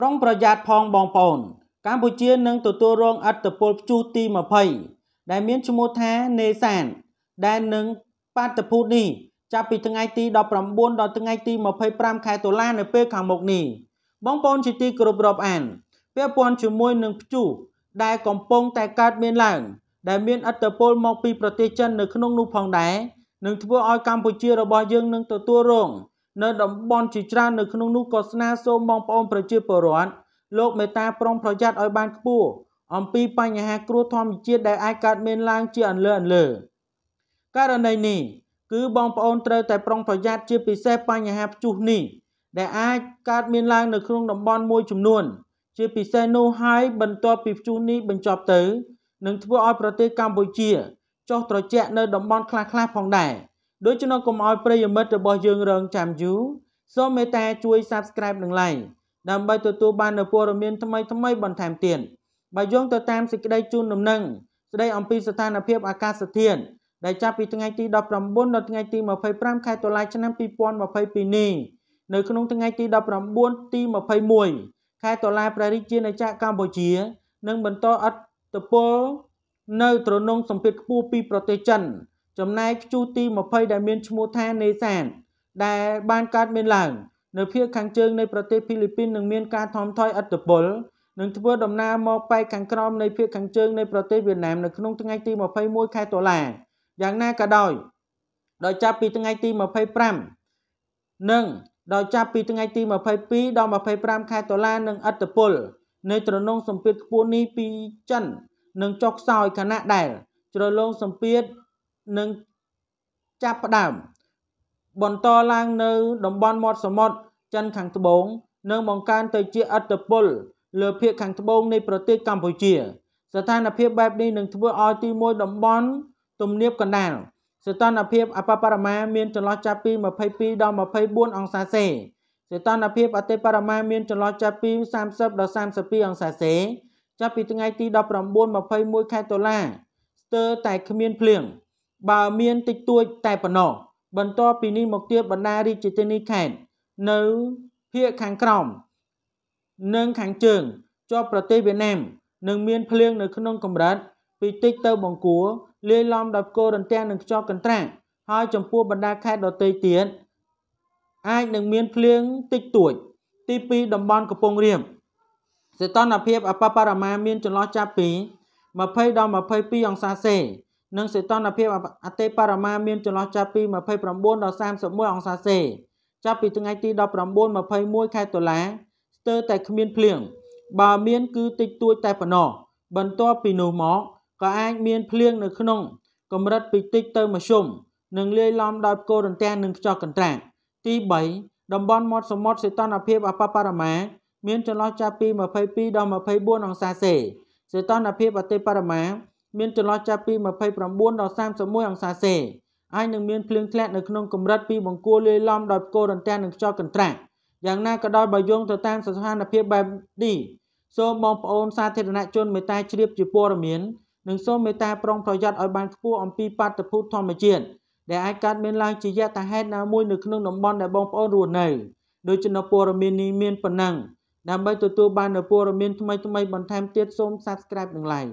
ប្រុងប្រយ័ត្នផងបងប្អូនកម្ពុជានឹងទទួលរងឥទ្ធិពលព្យុះទី20ដែលមានឈ្មោះថានេសានដែលនឹងបាតុភូតនេះចាប់ពីថ្ងៃទី19ដល់ថ្ងៃទី25ខែតុលានៅពេលខាងមុខនេះបងប្អូនជាទីគោរពរាប់អានពាក់ព័ន្ធជាមួយនឹងព្យុះដែលកំពុងតែកើតមានឡើង ដែលមានឥទ្ធិពល មកពីប្រទេសចិននៅក្នុងនោះផងដែរនឹងធ្វើឲ្យកម្ពុជារបស់យើងនឹងទទួលរងនៅតំបន់ជាច្រើននៅក្នុងនោះក៏ស្នើសូមបងប្អូនប្រជាពលរដ្ឋលោកមេត្តាប្រុងប្រយ័ត្នឲ្យបានខ្ពស់អំពី បញ្ហាគ្រោះធម្មជាតិដែលអាចកើតមានឡើងជាអន្លើអន្លើករណីនេះគឺបងប្អូនត្រូវតែប្រុងប្រយ័ត្នជាពិសេសបញ្ហាព្យុះនេះដែលអាចកើតមានឡើងនៅក្នុងតំបន់មួយចំនួន ជាពិសេសនោះហើយបន្ទាប់ពីព្យុះនេះបញ្ចប់ទៅនឹងធ្វើឲ្យប្រទេសកម្ពុជាចុះត្រជាក់នៅតំបន់ខ្លះៗផងដែរ។ដូច្នោះកុំឲ្យប្រិយមិត្តរបស់យើងរងចាំយូរសូមមេត្តា ជួយ Subscribe និង Like ដើម្បីទទួលបាននូវព័ត៌មានថ្មីថ្មីបន្ថែមទៀតបើយោងទៅតាមសេចក្តីជូនដំណឹងស្តីអំពីស្ថានភាព អាកាសធាតុដែលចាប់ពីថ្ងៃទី19ដល់ថ្ងៃទី25ខែតុលាឆ្នាំ2022នេះនៅក្នុងថ្ងៃទី19ទី21ខែតុលាព្រះរាជាណាចក្រកម្ពុជានឹងបន្តអត្តពលនៅទ្រនងសម្ពាធខ្ពស់ពីប្រទេសចិនចំណែកខ្ជូទី20ដែលមានឈ្មោះថានេសានដែលបានកើតមានឡើងនៅភាគខាងជើងនៃប្រទេសហ្វីលីពីននឹងមានការថមថយឥទ្ធិពលនឹងធ្វើដំណើរមកប៉ែកខាងក្រោមនៃភាគខាងជើងនៃប្រទេសវៀតណាមនៅក្នុងថ្ងៃទី21ខែតុលាយ៉ាងណាក៏ដោយដោយចាប់ពីថ្ងៃទី25និងដោយចាប់ពីថ្ងៃទី22ដល់25ខែតុលានឹងឥទ្ធិពលនៃត្រនងសម្ពាធខ្ពស់នេះពីចិននឹងចុះខ្សោយខណៈដែលជ្រលងសម្ពាធនឹងចាប់ផ្ដើមបន្តឡើងនៅតំបន់មាត់សមុទ្រចិនខាងត្បូងនិងបង្កើនទៅជាឥទ្ធិពលលើភាគខាងត្បូងនៃប្រទេសកម្ពុជា ស្ថានភាពបែបនេះនឹងធ្វើឲ្យទីមួយតំបន់ ទំនាបកណ្ដាលសីតុណ្ហភាពអបបរមាមានចន្លោះចាប់ពី22ដល់24អង្សាសេសីតុណ្ហភាពអតិបរមាមានចន្លោះចាប់ពី30ដល់32អង្សាសេ ចាប់ពីថ្ងៃទី19 21ខែតុលាស្ទើរតែគ្មានភ្លៀង។បើមានតិចតួច តែប៉ុណ្ណោះបន្ទាប់ពីនេះមកទៀតបណ្ដារាជធានីខេត្តនៅភាគខាងក្រោមនិងខាងជើងជាប់ប្រទេសវៀតណាមនឹងមានភ្លៀងនៅក្នុងកម្រិតពីតិចទៅបង្គួរលាយឡំដោយផ្គររន្ទះនិងខ្យល់កន្ត្រាក់ហើយចំពោះបណ្ដាខេត្តដទៃទៀតអាចនឹងមានភ្លៀងតិចតួច ទី2តំបន់កំពង់រាបសីតុណ្ហភាពអបបរមាមានចន្លោះចាប់ពី20ដល់22អង្សាសេនិងសីតុណ្ហភាពអតិបរមាមានចន្លោះចាប់ពី29ដល់31អង្សាសេចាប់ពីថ្ងៃទី19 21ខែតុលាស្ទើរតែគ្មានភ្លៀងបើមាន គឺតិចតួចតែប៉ុណ្ណោះបន្ទាប់ពីនោះមកក៏អាចមានភ្លៀងនៅក្នុង កម្រិតពីតិចទៅមធ្យមនិងលាយឡំដោយផ្គររន្ទះនិងខ្យល់កន្ត្រាក់ទី3តំបន់មាត់សមុទ្រសីតុណ្ហភាពអបបរមា មានចន្លោះចាប់ពី22ដល់24អង្សាសេសីតុណ្ហភាពអតិបរមាមានចន្លោះចាប់ពី29ដល់31អង្សាសេអាចនឹងមានភ្លៀងធ្លាក់នៅក្នុងកម្រិតពីបង្គួរលាយឡំដោយផ្គររន្ទះនិងខ្យល់កន្ត្រាក់យ៉ាងណាក៏ដោយបើយោងទៅតាមស្ថានភាពបែបនេះសូមបងប្អូនសាធារណជន មេត្តាជ្រាបជាព័ត៌មាននិងសូមមេត្តាប្រុងប្រយ័ត្នឲ្យបានខ្ពស់អំពីបាតុភូតធម្មជាតិដែលអាចកើតមានឡើងជាយថាហេតុណាមួយនៅក្នុងតំបន់ដែលបងប្អូនរស់នៅដូចជានៅព័ត៌មាននេះមានប៉ុណ្ណឹងដើម្បីទទួលបាននូវព័ត៌មានថ្មីៗបន្ថែមទៀតសូម Subscribe និង Like